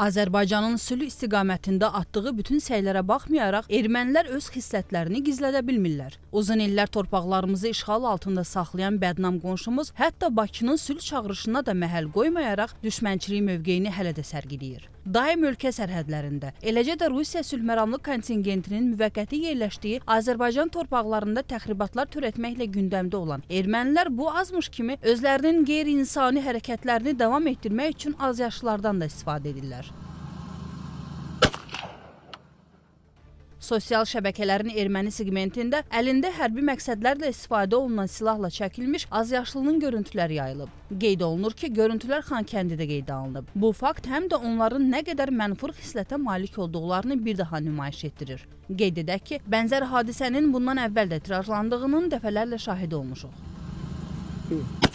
Azərbaycanın sülh istiqamətində atdığı bütün səylərə baxmayaraq ermənilər öz xislətlərini gizlədə bilmirlər. Uzun illər torpaqlarımızı işğal altında saxlayan bədnam qonşumuz hətta Bakının sülh çağırışına da məhəl qoymayaraq düşmənçilik mövqeyini hələ də sərgiləyir daim ölkə sərhədlərində, eləcə də Rusiya sülhməramlı kontingentinin müvəqqəti yerləşdiyi Azərbaycan torpaqlarında təxribatlar törətməklə gündəmdə olan ermənilər bu azmış kimi özlərinin qeyri-insani hərəkətlərini davam etdirmək üçün azyaşlılardan da istifadə edirlər. Sosial şəbəkələrin erməni segmentində əlində hərbi məqsədlərlə istifadə olunan silahla çəkilmiş azyaşlının görüntüləri yayılıb. Qeyd olunur ki, görüntülər Xankəndidə qeydə alınıb. Bu fakt həm də onların nə qədər mənfur xislətə malik olduqlarını bir daha nümayiş etdirir. Qeyd edək ki, bənzər hadisənin bundan əvvəl də tirajlandığının dəfələrlə şahidi olmuşuq. Hı.